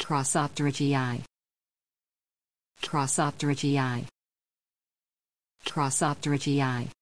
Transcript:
Crossoptera gi. Crossoptera gi. Crossoptera gi.